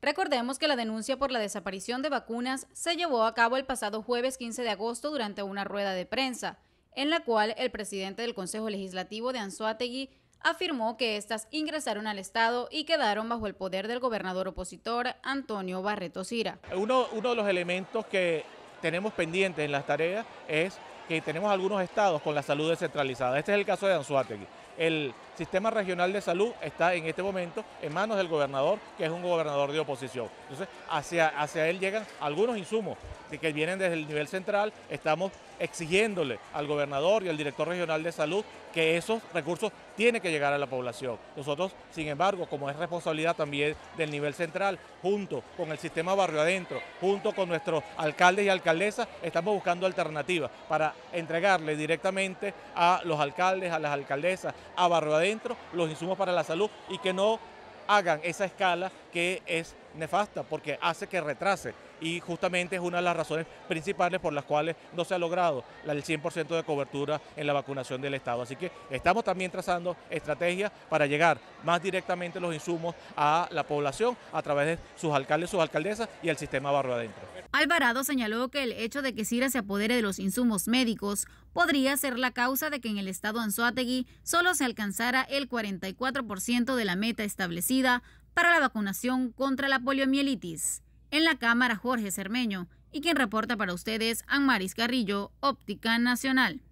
Recordemos que la denuncia por la desaparición de vacunas se llevó a cabo el pasado jueves 15 de agosto durante una rueda de prensa, en la cual el presidente del Consejo Legislativo de Anzuategui afirmó que estas ingresaron al Estado y quedaron bajo el poder del gobernador opositor Antonio Barreto Sira. uno de los elementos que tenemos pendientes en las tareas es que tenemos algunos estados con la salud descentralizada. Este es el caso de Anzuategui. El sistema regional de salud está en este momento en manos del gobernador, que es un gobernador de oposición. Entonces, hacia, hacia él llegan algunos insumos que vienen desde el nivel central. Estamos exigiéndole al gobernador y al director regional de salud que esos recursos tienen que llegar a la población. Nosotros, sin embargo, como es responsabilidad también del nivel central, junto con el sistema barrio adentro, junto con nuestros alcaldes y alcaldesas, estamos buscando alternativas para entregarle directamente a los alcaldes, a las alcaldesas, a Barro Adentro, los insumos para la salud y que no hagan esa escala que es nefasta porque hace que retrase y justamente es una de las razones principales por las cuales no se ha logrado el 100% de cobertura en la vacunación del Estado. Así que estamos también trazando estrategias para llegar más directamente los insumos a la población a través de sus alcaldes, sus alcaldesas y el sistema barrio adentro. Alvarado señaló que el hecho de que Cira se apodere de los insumos médicos podría ser la causa de que en el estado Anzuategui solo se alcanzara el 44% de la meta establecida para la vacunación contra la poliomielitis. En la cámara Jorge Cermeño y quien reporta para ustedes Anmaris Carrillo, Óptica Nacional.